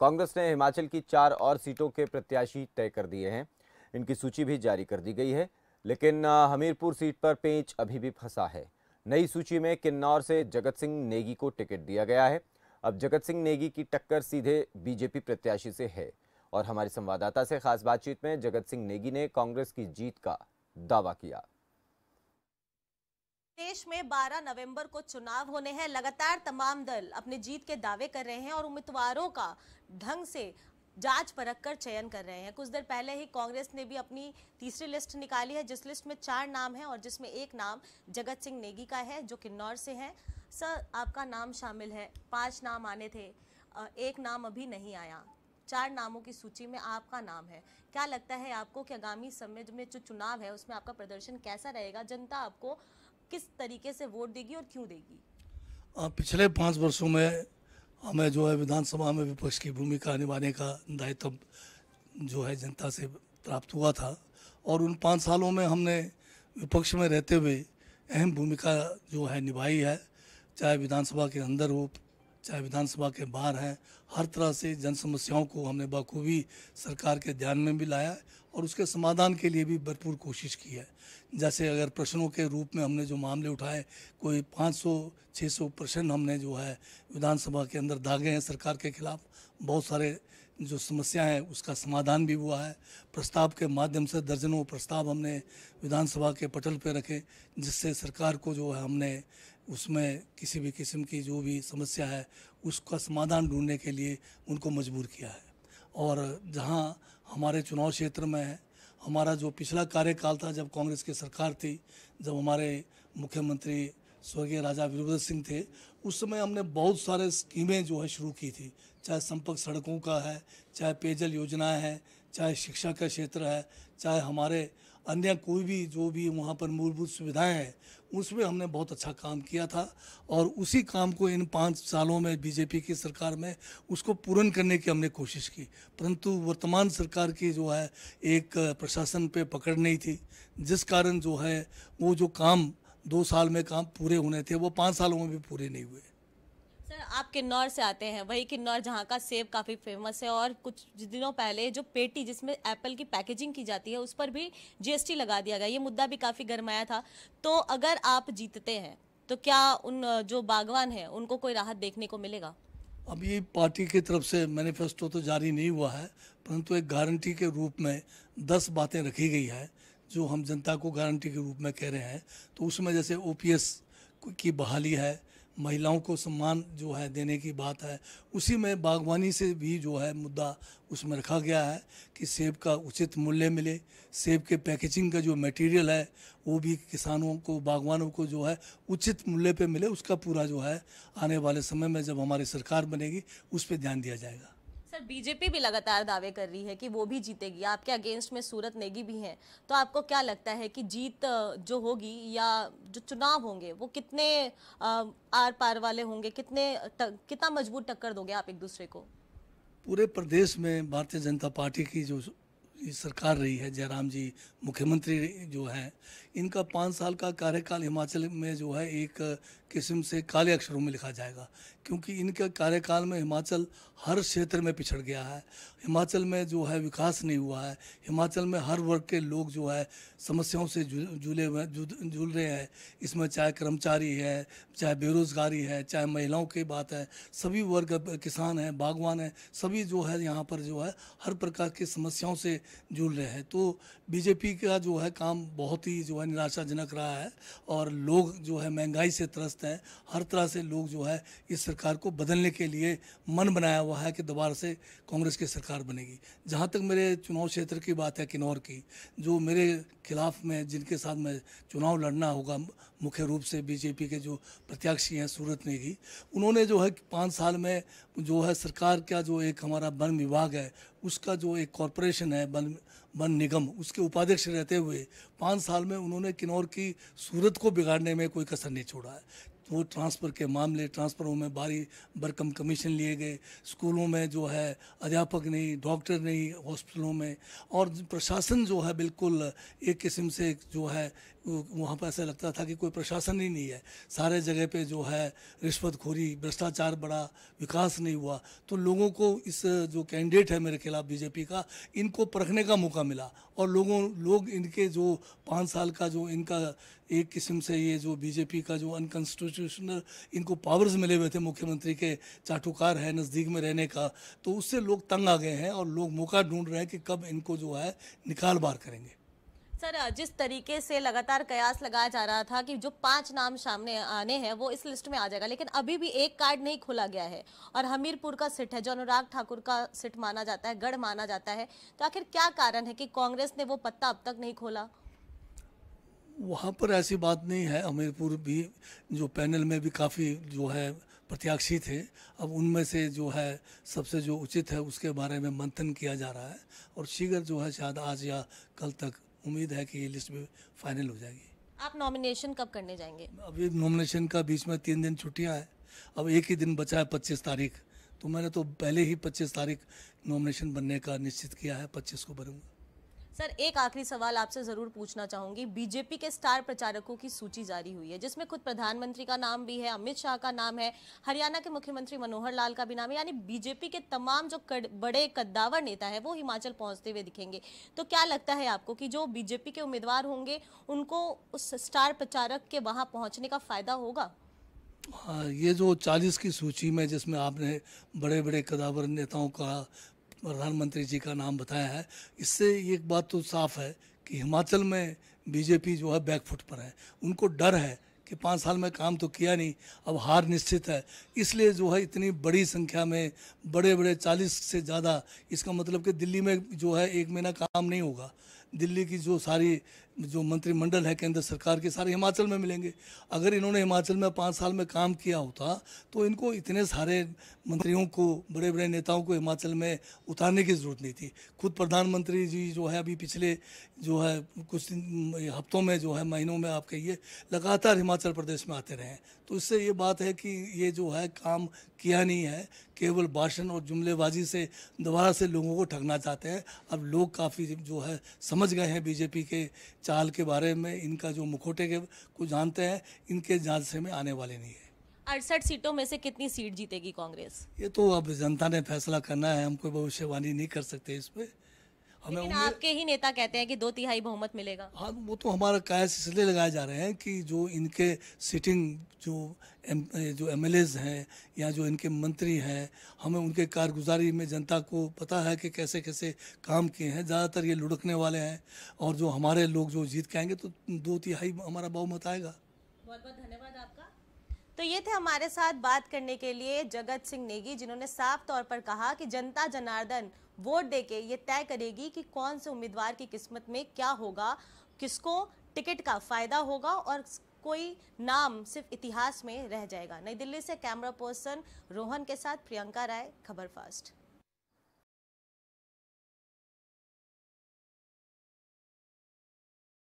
कांग्रेस ने हिमाचल की चार और सीटों के प्रत्याशी तय कर दिए हैं इनकी सूची भी जारी कर दी गई है लेकिन हमीरपुर सीट पर पेंच अभी भी फंसा है नई सूची में किन्नौर से जगत सिंह नेगी को टिकट दिया गया है अब जगत सिंह नेगी की टक्कर सीधे बीजेपी प्रत्याशी से है और हमारे संवाददाता से खास बातचीत में जगत सिंह नेगी ने कांग्रेस की जीत का दावा किया देश में 12 नवंबर को चुनाव होने हैं लगातार तमाम दल अपने जीत के दावे कर रहे हैं और उम्मीदवारों का ढंग से जांच परख कर चयन कर रहे हैं कुछ देर पहले ही कांग्रेस ने भी अपनी तीसरी लिस्ट निकाली है जिस लिस्ट में चार नाम हैं और जिसमें एक नाम जगत सिंह नेगी का है जो किन्नौर से हैं सर आपका नाम शामिल है पांच नाम आने थे एक नाम अभी नहीं आया चार नामों की सूची में आपका नाम है क्या लगता है आपको कि आगामी समय में जो चुनाव है उसमें आपका प्रदर्शन कैसा रहेगा जनता आपको किस तरीके से वोट देगी और क्यों देगी आ, पिछले पाँच वर्षों में हमें जो है विधानसभा में विपक्ष की भूमिका निभाने का दायित्व जो है जनता से प्राप्त हुआ था और उन पाँच सालों में हमने विपक्ष में रहते हुए अहम भूमिका जो है निभाई है चाहे विधानसभा के अंदर हो चाहे विधानसभा के बाहर हैं हर तरह से जन समस्याओं को हमने बखूबी सरकार के ध्यान में भी लाया और उसके समाधान के लिए भी भरपूर कोशिश की है जैसे अगर प्रश्नों के रूप में हमने जो मामले उठाए कोई 500 सौ प्रश्न हमने जो है विधानसभा के अंदर दागे हैं सरकार के खिलाफ बहुत सारे जो समस्या है उसका समाधान भी हुआ है प्रस्ताव के माध्यम से दर्जनों प्रस्ताव हमने विधानसभा के पटल पर रखे जिससे सरकार को जो है हमने उसमें किसी भी किस्म की जो भी समस्या है उसका समाधान ढूंढने के लिए उनको मजबूर किया है और जहां हमारे चुनाव क्षेत्र में है हमारा जो पिछला कार्यकाल था जब कांग्रेस की सरकार थी जब हमारे मुख्यमंत्री स्वर्गीय राजा वीरभद्र सिंह थे उस समय हमने बहुत सारे स्कीमें जो है शुरू की थी चाहे संपर्क सड़कों का है चाहे पेयजल योजनाएँ हैं चाहे शिक्षा का क्षेत्र है चाहे हमारे अन्य कोई भी जो भी वहाँ पर मूलभूत सुविधाएं हैं उसमें हमने बहुत अच्छा काम किया था और उसी काम को इन पाँच सालों में बीजेपी की सरकार में उसको पूर्ण करने की हमने कोशिश की परंतु वर्तमान सरकार की जो है एक प्रशासन पे पकड़ नहीं थी जिस कारण जो है वो जो काम दो साल में काम पूरे होने थे वो पाँच सालों में भी पूरे नहीं हुए सर आप किन्नौर से आते हैं वही किन्नौर जहाँ का सेब काफ़ी फेमस है और कुछ दिनों पहले जो पेटी जिसमें एप्पल की पैकेजिंग की जाती है उस पर भी जीएसटी लगा दिया गया ये मुद्दा भी काफ़ी गरमाया था तो अगर आप जीतते हैं तो क्या उन जो बागवान है उनको कोई राहत देखने को मिलेगा अब ये पार्टी की तरफ से मैनिफेस्टो तो जारी नहीं हुआ है परंतु एक गारंटी के रूप में दस बातें रखी गई है जो हम जनता को गारंटी के रूप में कह रहे हैं तो उसमें जैसे ओ की बहाली है महिलाओं को सम्मान जो है देने की बात है उसी में बागवानी से भी जो है मुद्दा उसमें रखा गया है कि सेब का उचित मूल्य मिले सेब के पैकेजिंग का जो मटेरियल है वो भी किसानों को बागवानों को जो है उचित मूल्य पे मिले उसका पूरा जो है आने वाले समय में जब हमारी सरकार बनेगी उस पर ध्यान दिया जाएगा सर बीजेपी भी लगातार दावे कर रही है कि वो भी जीतेगी आपके अगेंस्ट में सूरत नेगी भी हैं तो आपको क्या लगता है कि जीत जो होगी या जो चुनाव होंगे वो कितने आर पार वाले होंगे कितने कितना मजबूत टक्कर दोगे आप एक दूसरे को पूरे प्रदेश में भारतीय जनता पार्टी की जो सरकार रही है जयराम जी मुख्यमंत्री जो हैं इनका पाँच साल का कार्यकाल हिमाचल में जो है एक किस्म से काले अक्षरों में लिखा जाएगा क्योंकि इनके कार्यकाल में हिमाचल हर क्षेत्र में पिछड़ गया है हिमाचल में जो है विकास नहीं हुआ है हिमाचल में हर वर्ग के लोग जो है समस्याओं से जूले हुए झूल रहे हैं इसमें चाहे कर्मचारी है चाहे बेरोजगारी है चाहे महिलाओं की बात है सभी वर्ग किसान हैं बागवान हैं सभी जो है यहाँ पर जो है हर प्रकार की समस्याओं से जूल रहे हैं तो बीजेपी का जो है काम बहुत ही जो है हुआ निराशाजनक रहा है और लोग जो है महंगाई से त्रस्त हैं हर तरह से लोग जो है इस सरकार को बदलने के लिए मन बनाया हुआ है कि दोबारा से कांग्रेस की सरकार बनेगी जहाँ तक मेरे चुनाव क्षेत्र की बात है किन्नौर की जो मेरे खिलाफ में जिनके साथ मैं चुनाव लड़ना होगा मुख्य रूप से बीजेपी के जो प्रत्याशी हैं सूरत नेगी उन्होंने जो है पाँच साल में जो है सरकार का जो एक हमारा वन विभाग है उसका जो एक कॉरपोरेशन है वन वन निगम उसके उपाध्यक्ष रहते हुए पाँच साल में उन्होंने किन्नौर की सूरत को बिगाड़ने में कोई कसर नहीं छोड़ा है वो ट्रांसफ़र के मामले ट्रांसफ़रों में भारी बरकम कमीशन लिए गए स्कूलों में जो है अध्यापक नहीं डॉक्टर नहीं हॉस्पिटलों में और प्रशासन जो है बिल्कुल एक किस्म से जो है वहाँ पर ऐसा लगता था कि कोई प्रशासन ही नहीं है सारे जगह पे जो है रिश्वतखोरी भ्रष्टाचार बड़ा विकास नहीं हुआ तो लोगों को इस जो कैंडिडेट है मेरे खिलाफ बीजेपी का इनको परखने का मौका मिला और लोगों लोग इनके जो पाँच साल का जो इनका एक किस्म से ये जो बीजेपी का जो अनकॉन्स्टिट्यूशनल इनको पावर्स मिले हुए थे मुख्यमंत्री के चाटुकार है नज़दीक में रहने का तो उससे लोग तंग आ गए हैं और लोग मौका ढूंढ रहे हैं कि कब इनको जो है निकाल बार करेंगे सर जिस तरीके से लगातार कयास लगाया जा रहा था कि जो पांच नाम सामने आने हैं वो इस लिस्ट में आ जाएगा लेकिन अभी भी एक कार्ड नहीं खोला गया है और हमीरपुर का सिट है जो अनुराग ठाकुर का सिट माना जाता है गढ़ माना जाता है तो आखिर क्या कारण है कि कांग्रेस ने वो पत्ता अब तक नहीं खोला वहाँ पर ऐसी बात नहीं है हमीरपुर भी जो पैनल में भी काफ़ी जो है प्रत्याशी थे अब उनमें से जो है सबसे जो उचित है उसके बारे में मंथन किया जा रहा है और शीघ्र जो है शायद आज या कल तक उम्मीद है कि ये लिस्ट भी फाइनल हो जाएगी आप नॉमिनेशन कब करने जाएंगे अभी नॉमिनेशन का बीच में तीन दिन छुट्टियां हैं अब एक ही दिन बचा है पच्चीस तारीख तो मैंने तो पहले ही पच्चीस तारीख नॉमिनेशन बनने का निश्चित किया है पच्चीस को भरूंगा सर एक आखिरी सवाल आपसे ज़रूर पूछना चाहूंगी बीजेपी के स्टार प्रचारकों की सूची जारी हुई है जिसमें खुद प्रधानमंत्री का नाम भी है अमित शाह का नाम है हरियाणा के मुख्यमंत्री मनोहर लाल का भी नाम है यानी बीजेपी के तमाम जो कड़, बड़े कद्दावर नेता है वो हिमाचल पहुंचते हुए दिखेंगे तो क्या लगता है आपको कि जो बीजेपी के उम्मीदवार होंगे उनको उस स्टार प्रचारक के वहाँ पहुँचने का फ़ायदा होगा हाँ, ये जो चालीस की सूची में जिसमें आपने बड़े बड़े कदावर नेताओं का प्रधानमंत्री जी का नाम बताया है इससे एक बात तो साफ है कि हिमाचल में बीजेपी जो है बैकफुट पर है उनको डर है कि पाँच साल में काम तो किया नहीं अब हार निश्चित है इसलिए जो है इतनी बड़ी संख्या में बड़े बड़े चालीस से ज़्यादा इसका मतलब कि दिल्ली में जो है एक महीना काम नहीं होगा दिल्ली की जो सारी जो मंत्रिमंडल है केंद्र सरकार के सारे हिमाचल में मिलेंगे अगर इन्होंने हिमाचल में पाँच साल में काम किया होता तो इनको इतने सारे मंत्रियों को बड़े बड़े नेताओं को हिमाचल में उतारने की ज़रूरत नहीं थी खुद प्रधानमंत्री जी जो है अभी पिछले जो है कुछ हफ्तों में जो है महीनों में आप कहिए लगातार हिमाचल प्रदेश में आते रहे हैं तो इससे ये बात है कि ये जो है काम किया नहीं है केवल भाषण और जुमलेबाजी से दोबारा से लोगों को ठगना चाहते हैं अब लोग काफ़ी जो है समझ समझ गए हैं बीजेपी के चाल के बारे में इनका जो मुखोटे के को जानते हैं इनके जांच से में आने वाले नहीं है अड़सठ सीटों में से कितनी सीट जीतेगी कांग्रेस ये तो अब जनता ने फैसला करना है हम कोई भविष्यवाणी नहीं कर सकते इस पर हमें हाँ, आपके ही नेता कहते हैं कि दो तिहाई बहुमत मिलेगा हाँ वो तो हमारा कायस इसलिए लगाए जा रहे हैं कि जो इनके सिटिंग जो एम जो एम हैं या जो इनके मंत्री हैं हमें उनके कारगुजारी में जनता को पता है कि कैसे कैसे काम किए हैं ज़्यादातर ये लुढ़कने वाले हैं और जो हमारे लोग जो जीत के आएंगे तो दो तिहाई हमारा बहुमत आएगा बहुत बहुत धन्यवाद आप तो ये थे हमारे साथ बात करने के लिए जगत सिंह नेगी जिन्होंने साफ तौर पर कहा कि जनता जनार्दन वोट देके ये तय करेगी कि कौन से उम्मीदवार की किस्मत में क्या होगा किसको टिकट का फायदा होगा और कोई नाम सिर्फ इतिहास में रह जाएगा नई दिल्ली से कैमरा पर्सन रोहन के साथ प्रियंका राय खबर फास्ट